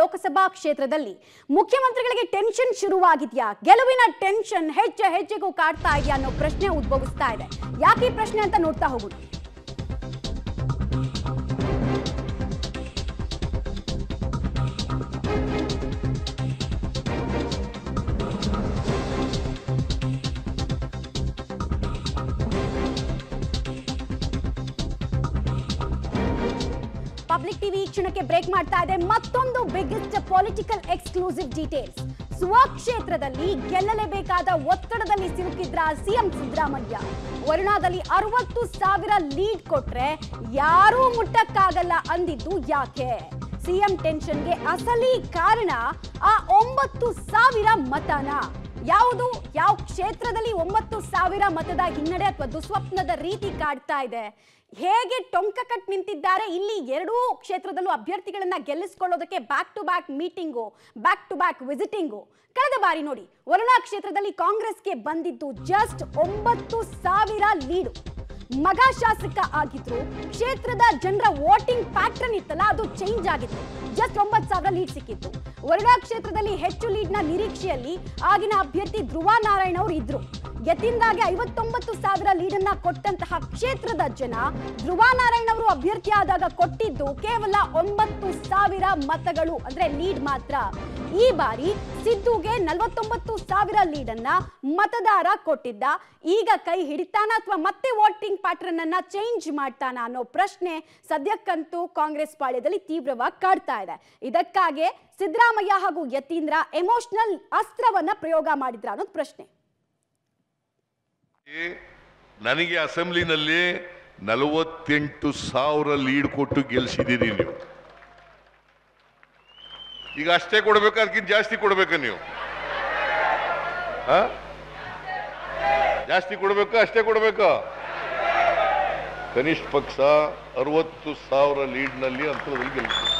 ಲೋಕಸಭಾ ಕ್ಷೇತ್ರದಲ್ಲಿ ಮುಖ್ಯಮಂತ್ರಿಗಳಿಗೆ ಟೆನ್ಷನ್ ಶುರುವಾಗಿದೆಯಾ ಗೆಲುವಿನ ಟೆನ್ಷನ್ ಹೆಚ್ಚು ಹೆಚ್ಚಿಗೂ ಕಾಡ್ತಾ ಇದೆಯಾ ಅನ್ನೋ ಪ್ರಶ್ನೆ ಉದ್ಭವಿಸ್ತಾ ಇದೆ ಯಾಕೆ ಪ್ರಶ್ನೆ ಅಂತ ನೋಡ್ತಾ ಹೋಗುದು ಪಬ್ಲಿಕ್ ಟಿವಿ ಕ್ಷಣಕ್ಕೆ ಬ್ರೇಕ್ ಮಾಡ್ತಾ ಇದೆ ಮತ್ತೊಂದು ಬಿಗ್ಗೆಸ್ಟ್ ಪೊಲಿಟಿಕಲ್ ಎಕ್ಸ್ಕ್ಲೂಸಿವ್ ಡೀಟೇಲ್ಸ್ ಸ್ವಕ್ಷೇತ್ರದಲ್ಲಿ ಗೆಲ್ಲಲೇಬೇಕಾದ ಒತ್ತಡದಲ್ಲಿ ಸಿಲುಕಿದ್ರ ಸಿಎಂ ಸಿದ್ದರಾಮಯ್ಯ ವರುಣಾದಲ್ಲಿ ಅರವತ್ತು ಸಾವಿರ ಲೀಡ್ ಕೊಟ್ರೆ ಯಾರೂ ಮುಟ್ಟಕ್ಕಾಗಲ್ಲ ಅಂದಿದ್ದು ಯಾಕೆ ಸಿಎಂ ಟೆನ್ಷನ್ಗೆ ಅಸಲಿ ಕಾರಣ ಆ ಒಂಬತ್ತು ಸಾವಿರ ಮತನ ಯಾವುದು ಯಾವ ಕ್ಷೇತ್ರದಲ್ಲಿ ಒಂಬತ್ತು ಸಾವಿರ ಮತದ ಹಿನ್ನಡೆ ಅಥವಾ ದುಸ್ವಪ್ನದ ರೀತಿ ಕಾಡ್ತಾ ಇದೆ ಹೇಗೆ ಟೊಂಕ ಕಟ್ ನಿಂತಿದ್ದಾರೆ ಇಲ್ಲಿ ಎರಡೂ ಕ್ಷೇತ್ರದಲ್ಲೂ ಅಭ್ಯರ್ಥಿಗಳನ್ನ ಗೆಲ್ಲಿಸಿಕೊಳ್ಳೋದಕ್ಕೆ back to back meeting back to back visiting ಕಳೆದ ಬಾರಿ ನೋಡಿ ವರುಣಾ ಕ್ಷೇತ್ರದಲ್ಲಿ ಕಾಂಗ್ರೆಸ್ಗೆ ಬಂದಿದ್ದು ಜಸ್ಟ್ ಒಂಬತ್ತು ಸಾವಿರ ಲೀಡು ಮಗ ಶಾಸಕ ಆಗಿದ್ರು ಕ್ಷೇತ್ರದ ಜನರ ವೋಟಿಂಗ್ ಪ್ಯಾಟರ್ನ್ ಇತ್ತಲ್ಲ ಅದು ಚೇಂಜ್ ಆಗಿತ್ತು ಜಸ್ಟ್ ಒಂಬತ್ತು ಸಾವಿರ ಲೀಡ್ ಸಿಕ್ಕಿತ್ತು ವರ್ಗಾ ಕ್ಷೇತ್ರದಲ್ಲಿ ಹೆಚ್ಚು ಲೀಡ್ನ ನಿರೀಕ್ಷೆಯಲ್ಲಿ ಆಗಿನ ಅಭ್ಯರ್ಥಿ ಧ್ರುವ ನಾರಾಯಣ ಅವರು ಇದ್ರು ಗೆದ್ದಿಂದಾಗೆ ಐವತ್ತೊಂಬತ್ತು ಸಾವಿರ ಲೀಡನ್ನ ಕೊಟ್ಟಂತಹ ಕ್ಷೇತ್ರದ ಜನ ಧ್ರುವ ನಾರಾಯಣ್ ಅವರು ಅಭ್ಯರ್ಥಿಯಾದಾಗ ಕೊಟ್ಟಿದ್ದು ಕೇವಲ ಒಂಬತ್ತು ಸಾವಿರ ಮತಗಳು ಅಂದ್ರೆ ಲೀಡ್ ಮಾತ್ರ ಈ ಬಾರಿ ಸಿದ್ದುಗೆ ನಲವತ್ತೊಂಬತ್ತು ಸಾವಿರ ಲೀಡನ್ನ ಮತದಾರ ಕೊಟ್ಟಿದ್ದ ಈಗ ಕೈ ಹಿಡಿತಾನ ಅಥವಾ ಮತ್ತೆ ವೋಟಿಂಗ್ ಪ್ಯಾಟರ್ನ್ ಅನ್ನ ಚೇಂಜ್ ಮಾಡ್ತಾನ ಅನ್ನೋ ಪ್ರಶ್ನೆ ಸದ್ಯಕ್ಕಂತೂ ಕಾಂಗ್ರೆಸ್ ಪಾಳ್ಯದಲ್ಲಿ ತೀವ್ರವಾಗಿ ಕಾಡ್ತಾ ಇದೆ ಇದಕ್ಕಾಗಿ ಸಿದ್ದರಾಮಯ್ಯ ಹಾಗೂ ಯತೀಂದ್ರ ಎಮೋಷನಲ್ ಅಸ್ತ್ರವನ್ನ ಪ್ರಯೋಗ ಮಾಡಿದ್ರ ಅನ್ನೋದು ಪ್ರಶ್ನೆ ನನಗೆ ಅಸೆಂಬ್ಲಿನಲ್ಲಿ ನಲವತ್ತೆಂಟು ಸಾವಿರ ಲೀಡ್ ಕೊಟ್ಟು ಗೆಲ್ಸಿದ್ದೀರಿ ನೀವು ಈಗ ಅಷ್ಟೇ ಕೊಡ್ಬೇಕು ಅದಕ್ಕಿಂತ ಜಾಸ್ತಿ ಕೊಡ್ಬೇಕ ನೀವು ಜಾಸ್ತಿ ಕೊಡ್ಬೇಕು ಅಷ್ಟೇ ಕೊಡಬೇಕಾ ಕನಿಷ್ಠ ಪಕ್ಷ ಅರವತ್ತು ಸಾವಿರ ಲೀಡ್ನಲ್ಲಿ ಅಂತರದಲ್ಲಿ ಗೆಲ್ಲಿಸಿದೆ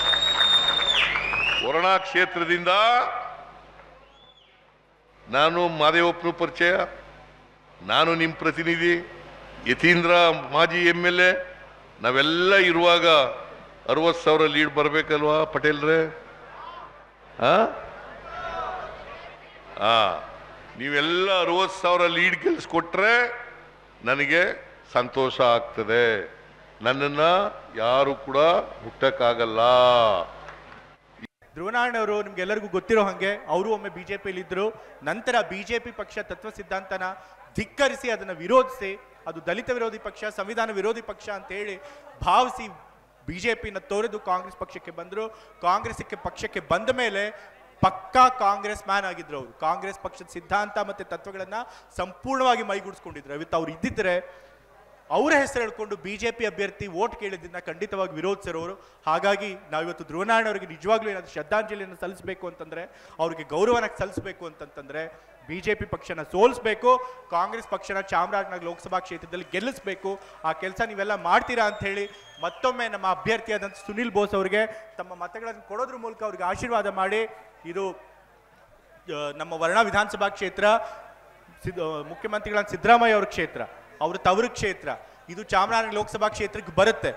ವರ್ಣಾ ಕ್ಷೇತ್ರದಿಂದ ನಾನು ಮಾದೇವಪ್ಪನ ಪರಿಚಯ ನಾನು ನಿಮ್ಮ ಪ್ರತಿನಿಧಿ ಯತೀಂದ್ರ ಮಾಜಿ ಎಮ್ ಎಲ್ ಎ ನಾವೆಲ್ಲ ಇರುವಾಗ ಅರವತ್ತು ಸಾವಿರ ಲೀಡ್ ಬರಬೇಕಲ್ವಾ ಪಟೇಲ್ರೇ ಹಾಂ ನೀವೆಲ್ಲ ಅರವತ್ತು ಸಾವಿರ ಲೀಡ್ ಗೆಲ್ಸ್ಕೊಟ್ರೆ ನನಗೆ ಸಂತೋಷ ಆಗ್ತದೆ ನನ್ನನ್ನು ಯಾರು ಕೂಡ ಹುಟ್ಟಕ್ಕಾಗಲ್ಲ ಧ್ರುವನಾರಾಯಣವರು ನಿಮ್ಗೆಲ್ಲರಿಗೂ ಗೊತ್ತಿರೋ ಹಾಗೆ ಅವರು ಒಮ್ಮೆ ಬಿ ಜೆ ಪಿಲಿದ್ದರು ನಂತರ ಬಿ ಜೆ ಪಿ ಪಕ್ಷ ತತ್ವ ಸಿದ್ಧಾಂತನ ಧಿಕ್ಕರಿಸಿ ಅದನ್ನ ವಿರೋಧಿಸಿ ಅದು ದಲಿತ ವಿರೋಧಿ ಪಕ್ಷ ಸಂವಿಧಾನ ವಿರೋಧಿ ಪಕ್ಷ ಅಂತ ಹೇಳಿ ಭಾವಿಸಿ ಬಿ ಜೆ ಪಿನ ತೋರೆದು ಕಾಂಗ್ರೆಸ್ ಪಕ್ಷಕ್ಕೆ ಬಂದರು ಕಾಂಗ್ರೆಸ್ಕ್ಕೆ ಪಕ್ಷಕ್ಕೆ ಬಂದ ಮೇಲೆ ಪಕ್ಕಾ ಕಾಂಗ್ರೆಸ್ ಮ್ಯಾನ್ ಆಗಿದ್ರು ಅವರು ಕಾಂಗ್ರೆಸ್ ಪಕ್ಷದ ಸಿದ್ಧಾಂತ ಮತ್ತು ತತ್ವಗಳನ್ನು ಸಂಪೂರ್ಣವಾಗಿ ಮೈಗೂಡಿಸ್ಕೊಂಡಿದ್ರು ಅವತ್ತು ಅವ್ರು ಇದ್ದಿದ್ರೆ ಅವರ ಹೆಸರು ಹೇಳ್ಕೊಂಡು ಬಿ ಜೆ ಪಿ ಅಭ್ಯರ್ಥಿ ಓಟ್ ಕೇಳಿದ್ದನ್ನ ಖಂಡಿತವಾಗಿ ವಿರೋಧಿಸಿರೋರು ಹಾಗಾಗಿ ನಾವಿವತ್ತು ಧ್ರುವನಾರಾಯಣ ಅವರಿಗೆ ನಿಜವಾಗ್ಲೂ ಏನಾದರೂ ಶ್ರದ್ಧಾಂಜಲಿಯನ್ನು ಸಲ್ಲಿಸಬೇಕು ಅಂತಂದರೆ ಅವ್ರಿಗೆ ಗೌರವನ ಸಲ್ಲಿಸಬೇಕು ಅಂತಂತಂದರೆ ಬಿ ಜೆ ಪಿ ಪಕ್ಷನ ಸೋಲಿಸಬೇಕು ಕಾಂಗ್ರೆಸ್ ಪಕ್ಷನ ಚಾಮರಾಜನಗರ ಲೋಕಸಭಾ ಕ್ಷೇತ್ರದಲ್ಲಿ ಗೆಲ್ಲಿಸಬೇಕು ಆ ಕೆಲಸ ನೀವೆಲ್ಲ ಮಾಡ್ತೀರಾ ಅಂತ ಹೇಳಿ ಮತ್ತೊಮ್ಮೆ ನಮ್ಮ ಅಭ್ಯರ್ಥಿಯಾದಂಥ ಸುನಿಲ್ ಬೋಸ್ ಅವರಿಗೆ ತಮ್ಮ ಮತಗಳನ್ನು ಕೊಡೋದ್ರ ಮೂಲಕ ಅವ್ರಿಗೆ ಆಶೀರ್ವಾದ ಮಾಡಿ ಇದು ನಮ್ಮ ವರ್ಣ ವಿಧಾನಸಭಾ ಕ್ಷೇತ್ರ ಮುಖ್ಯಮಂತ್ರಿಗಳ ಮುಖ್ಯಮಂತ್ರಿಗಳಾದ ಸಿದ್ದರಾಮಯ್ಯ ಅವ್ರ ಕ್ಷೇತ್ರ ಅವರು ತವರು ಕ್ಷೇತ್ರ ಇದು ಚಾಮರಾಜನಗರ ಲೋಕಸಭಾ ಕ್ಷೇತ್ರಕ್ಕೆ ಬರುತ್ತೆ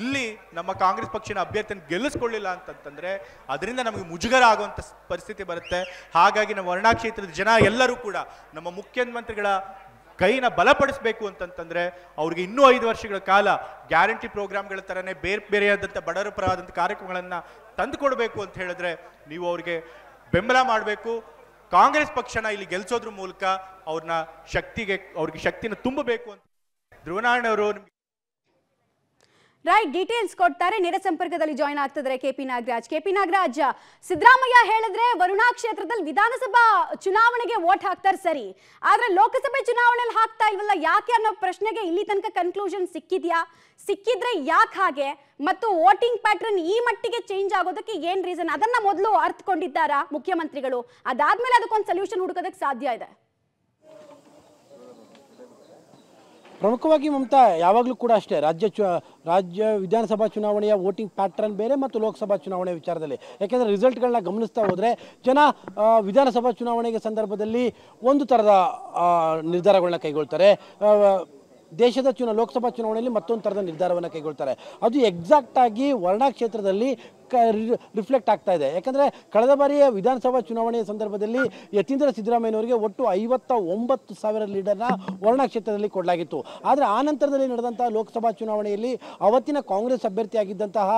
ಇಲ್ಲಿ ನಮ್ಮ ಕಾಂಗ್ರೆಸ್ ಪಕ್ಷನ ಅಭ್ಯರ್ಥಿಯನ್ನು ಗೆಲ್ಲಿಸ್ಕೊಳ್ಳಿಲ್ಲ ಅಂತಂತಂದ್ರೆ ಅದರಿಂದ ನಮಗೆ ಮುಜುಗರ ಆಗುವಂತ ಪರಿಸ್ಥಿತಿ ಬರುತ್ತೆ ಹಾಗಾಗಿ ನಮ್ಮ ವರ್ಣಾ ಕ್ಷೇತ್ರದ ಜನ ಎಲ್ಲರೂ ಕೂಡ ನಮ್ಮ ಮುಖ್ಯಮಂತ್ರಿಗಳ ಕೈನ ಬಲಪಡಿಸಬೇಕು ಅಂತಂತಂದ್ರೆ ಅವ್ರಿಗೆ ಇನ್ನೂ ಐದು ವರ್ಷಗಳ ಕಾಲ ಗ್ಯಾರಂಟಿ ಪ್ರೋಗ್ರಾಮ್ಗಳ ಥರನೇ ಬೇರೆ ಬೇರೆಯಾದಂಥ ಬಡವರ ಪರವಾದಂಥ ಕಾರ್ಯಕ್ರಮಗಳನ್ನು ತಂದುಕೊಡ್ಬೇಕು ಅಂತ ಹೇಳಿದ್ರೆ ನೀವು ಅವ್ರಿಗೆ ಬೆಂಬಲ ಮಾಡಬೇಕು ಕಾಂಗ್ರೆಸ್ ಪಕ್ಷನ ಇಲ್ಲಿ ಗೆಲ್ಸೋದ್ರ ಮೂಲಕ ಅವ್ರನ್ನ ಶಕ್ತಿಗೆ ಅವ್ರಿಗೆ ಶಕ್ತಿನ ತುಂಬಬೇಕು ಅಂತ ಧ್ರುವನಾರಾಯಣವರು ರೈಟ್ ಡೀಟೇಲ್ಸ್ ಕೊಡ್ತಾರೆ ನೇರ ಸಂಪರ್ಕದಲ್ಲಿ ಜಾಯ್ನ್ ಆಗ್ತಿದ್ದಾರೆ ಕೆಪಿ ನಾಗರಾಜ್ ಕೆಪಿ ನಾಗರಾಜ್ ಸಿದ್ದರಾಮಯ್ಯ ಹೇಳಿದ್ರೆ ವರುಣಾ ಕ್ಷೇತ್ರದಲ್ಲಿ ವಿಧಾನಸಭಾ ಚುನಾವಣೆಗೆ ವೋಟ್ ಹಾಕ್ತಾರೆ ಸರಿ ಆದ್ರೆ ಲೋಕಸಭೆ ಚುನಾವಣೆಯಲ್ಲಿ ಹಾಕ್ತಾ ಇಲ್ವಲ್ಲ ಯಾಕೆ ಅನ್ನೋ ಪ್ರಶ್ನೆಗೆ ಇಲ್ಲಿ ತನಕ ಕನ್ಕ್ಲೂಷನ್ ಸಿಕ್ಕಿದ್ಯಾ ಸಿಕ್ಕಿದ್ರೆ ಯಾಕೆ ಹಾಗೆ ಮತ್ತು ವೋಟಿಂಗ್ ಪ್ಯಾಟರ್ನ್ ಈ ಮಟ್ಟಿಗೆ ಚೇಂಜ್ ಆಗೋದಕ್ಕೆ ಏನ್ ರೀಸನ್ ಅದನ್ನ ಮೊದಲು ಅರ್ಥಕೊಂಡಿದ್ದಾರಾ ಮುಖ್ಯಮಂತ್ರಿಗಳು ಅದಾದ್ಮೇಲೆ ಅದಕ್ಕೊಂದು ಸೊಲ್ಯೂಷನ್ ಹುಡುಕೋದಕ್ಕೆ ಸಾಧ್ಯ ಇದೆ ಪ್ರಮುಖವಾಗಿ ಮಮತಾ ಯಾವಾಗಲೂ ಕೂಡ ಅಷ್ಟೇ ರಾಜ್ಯ ಚು ರಾಜ್ಯ ವಿಧಾನಸಭಾ ಚುನಾವಣೆಯ ವೋಟಿಂಗ್ ಪ್ಯಾಟ್ರನ್ ಬೇರೆ ಮತ್ತು ಲೋಕಸಭಾ ಚುನಾವಣೆ ವಿಚಾರದಲ್ಲಿ ಯಾಕೆಂದರೆ ರಿಸಲ್ಟ್ಗಳನ್ನ ಗಮನಿಸ್ತಾ ಹೋದರೆ ಜನ ವಿಧಾನಸಭಾ ಚುನಾವಣೆಗೆ ಸಂದರ್ಭದಲ್ಲಿ ಒಂದು ಥರದ ನಿರ್ಧಾರಗಳನ್ನ ಕೈಗೊಳ್ತಾರೆ ದೇಶದ ಚುನಾ ಲೋಕಸಭಾ ಚುನಾವಣೆಯಲ್ಲಿ ಮತ್ತೊಂದು ಥರದ ನಿರ್ಧಾರವನ್ನು ಕೈಗೊಳ್ತಾರೆ ಅದು ಎಕ್ಸಾಕ್ಟಾಗಿ ವರ್ಣಾ ಕ್ಷೇತ್ರದಲ್ಲಿ ರಿಫ್ಲೆಕ್ಟ್ ಆಗ್ತಾ ಇದೆ ಯಾಕಂದರೆ ಕಳೆದ ಬಾರಿಯ ವಿಧಾನಸಭಾ ಚುನಾವಣೆಯ ಸಂದರ್ಭದಲ್ಲಿ ಯತೀಂದ್ರ ಸಿದ್ದರಾಮಯ್ಯನವರಿಗೆ ಒಟ್ಟು ಐವತ್ತ ಒಂಬತ್ತು ಸಾವಿರ ಲೀಡರ್ನ ವರ್ಣ ಕ್ಷೇತ್ರದಲ್ಲಿ ಕೊಡಲಾಗಿತ್ತು ಆದರೆ ಆ ನಂತರದಲ್ಲಿ ನಡೆದಂತಹ ಲೋಕಸಭಾ ಚುನಾವಣೆಯಲ್ಲಿ ಅವತ್ತಿನ ಕಾಂಗ್ರೆಸ್ ಅಭ್ಯರ್ಥಿಯಾಗಿದ್ದಂತಹ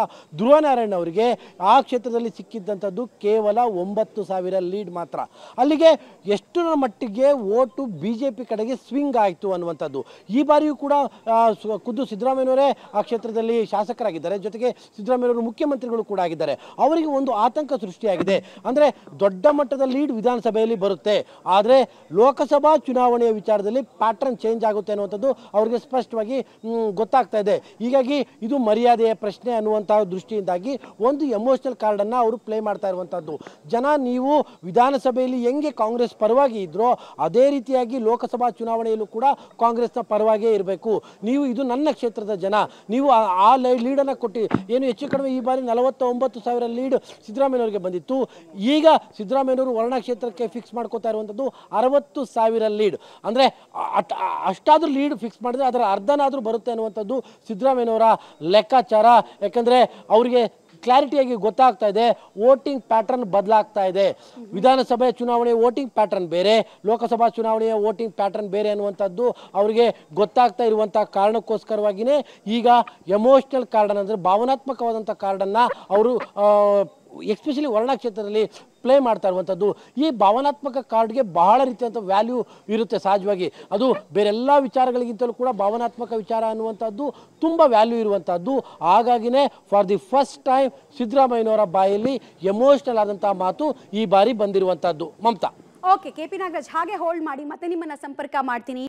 ಧ್ರುವನಾರಾಯಣ ಅವರಿಗೆ ಆ ಕ್ಷೇತ್ರದಲ್ಲಿ ಸಿಕ್ಕಿದ್ದಂಥದ್ದು ಕೇವಲ ಒಂಬತ್ತು ಸಾವಿರ ಲೀಡ್ ಮಾತ್ರ ಅಲ್ಲಿಗೆ ಎಷ್ಟರ ಮಟ್ಟಿಗೆ ಓಟು ಬಿ ಜೆ ಪಿ ಕಡೆಗೆ ಸ್ವಿಂಗ್ ಆಯಿತು ಅನ್ನುವಂಥದ್ದು ಈ ಬಾರಿಯೂ ಕೂಡ ಖುದ್ದು ಸಿದ್ದರಾಮಯ್ಯನವರೇ ಆ ಕ್ಷೇತ್ರದಲ್ಲಿ ಶಾಸಕರಾಗಿದ್ದಾರೆ ಜೊತೆಗೆ ಸಿದ್ದರಾಮಯ್ಯವರು ಮುಖ್ಯಮಂತ್ರಿಗಳು ಕೂಡ ಆಗಿದ್ದಾರೆ ಅವರಿಗೆ ಒಂದು ಆತಂಕ ಸೃಷ್ಟಿಯಾಗಿದೆ ಅಂದರೆ ದೊಡ್ಡ ಮಟ್ಟದ ಲೀಡ್ ವಿಧಾನಸಭೆಯಲ್ಲಿ ಬರುತ್ತೆ ಆದರೆ ಲೋಕಸಭಾ ಚುನಾವಣೆಯ ವಿಚಾರದಲ್ಲಿ ಪ್ಯಾಟರ್ನ್ ಚೇಂಜ್ ಆಗುತ್ತೆ ಅನ್ನುವಂಥದ್ದು ಅವರಿಗೆ ಸ್ಪಷ್ಟವಾಗಿ ಗೊತ್ತಾಗ್ತಾ ಇದೆ ಹೀಗಾಗಿ ಇದು ಮರ್ಯಾದೆಯ ಪ್ರಶ್ನೆ ಅನ್ನುವಂತಹ ದೃಷ್ಟಿಯಿಂದಾಗಿ ಒಂದು ಎಮೋಷನಲ್ ಕಾರ್ಡನ್ನು ಅವರು ಪ್ಲೇ ಮಾಡ್ತಾ ಇರುವಂಥದ್ದು ಜನ ನೀವು ವಿಧಾನಸಭೆಯಲ್ಲಿ ಹೆಂಗೆ ಕಾಂಗ್ರೆಸ್ ಪರವಾಗಿ ಇದ್ರೋ ಅದೇ ರೀತಿಯಾಗಿ ಲೋಕಸಭಾ ಚುನಾವಣೆಯಲ್ಲೂ ಕೂಡ ಕಾಂಗ್ರೆಸ್ನ ಪರವಾಗಿಯೇ ಇರಬೇಕು ನೀವು ಇದು ನನ್ನ ಕ್ಷೇತ್ರದ ಜನ ನೀವು ಆ ಲೀಡನ್ನು ಕೊಟ್ಟು ಏನು ಹೆಚ್ಚು ಕಡಿಮೆ ಈ ಬಾರಿ ನಲವತ್ತ ಒಂಬತ್ತು ಸಾವಿರ ಲೀಡ್ ಸಿದ್ದರಾಮಯ್ಯವರಿಗೆ ಬಂದಿತ್ತು ಈಗ ಸಿದ್ದರಾಮಯ್ಯವರು ವರ್ಣ ಕ್ಷೇತ್ರಕ್ಕೆ ಫಿಕ್ಸ್ ಮಾಡ್ಕೋತಾ ಇರುವಂಥದ್ದು ಅರವತ್ತು ಸಾವಿರ ಲೀಡ್ ಅಂದರೆ ಅಷ್ಟಾದರೂ ಲೀಡ್ ಫಿಕ್ಸ್ ಮಾಡಿದ್ರೆ ಅದರ ಅರ್ಧನಾದರೂ ಬರುತ್ತೆ ಅನ್ನುವಂಥದ್ದು ಸಿದ್ದರಾಮಯ್ಯವರ ಲೆಕ್ಕಾಚಾರ ಯಾಕಂದರೆ ಅವರಿಗೆ ಕ್ಲಾರಿಟಿಯಾಗಿ ಗೊತ್ತಾಗ್ತಾ ಇದೆ ವೋಟಿಂಗ್ ಪ್ಯಾಟರ್ನ್ ಬದಲಾಗ್ತಾ ಇದೆ ವಿಧಾನಸಭೆ ಚುನಾವಣೆ ವೋಟಿಂಗ್ ಪ್ಯಾಟರ್ನ್ ಬೇರೆ ಲೋಕಸಭಾ ಚುನಾವಣೆಯ ವೋಟಿಂಗ್ ಪ್ಯಾಟರ್ನ್ ಬೇರೆ ಅನ್ನುವಂಥದ್ದು ಅವರಿಗೆ ಗೊತ್ತಾಗ್ತಾ ಇರುವಂಥ ಕಾರಣಕ್ಕೋಸ್ಕರವಾಗಿಯೇ ಈಗ ಎಮೋಷ್ನಲ್ ಕಾರ್ಡನ್ ಅಂದರೆ ಭಾವನಾತ್ಮಕವಾದಂಥ ಕಾರ್ಡನ್ನು ಅವರು ಎಕ್ಸ್ಪೆಷಲಿ ವರ್ಣಕ್ಷೇತ್ರದಲ್ಲಿ ಪ್ಲೇ ಮಾಡ್ತಾ ಇರುವಂಥದ್ದು ಈ ಭಾವನಾತ್ಮಕ ಕಾರ್ಡ್ಗೆ ಬಹಳ ರೀತಿಯಂಥ ವ್ಯಾಲ್ಯೂ ಇರುತ್ತೆ ಸಹಜವಾಗಿ ಅದು ಬೇರೆಲ್ಲ ವಿಚಾರಗಳಿಗಿಂತಲೂ ಕೂಡ ಭಾವನಾತ್ಮಕ ವಿಚಾರ ಅನ್ನುವಂಥದ್ದು ತುಂಬ ವ್ಯಾಲ್ಯೂ ಇರುವಂಥದ್ದು ಹಾಗಾಗಿನೇ ಫಾರ್ ದಿ ಫಸ್ಟ್ ಟೈಮ್ ಸಿದ್ದರಾಮಯ್ಯನವರ ಬಾಯಲ್ಲಿ ಎಮೋಷನಲ್ ಆದಂಥ ಮಾತು ಈ ಬಾರಿ ಬಂದಿರುವಂಥದ್ದು Mamata okay K P Nagaraj ಹಾಗೆ ಹೋಲ್ಡ್ ಮಾಡಿ ಮತ್ತೆ ನಿಮ್ಮನ್ನು ಸಂಪರ್ಕ ಮಾಡ್ತೀನಿ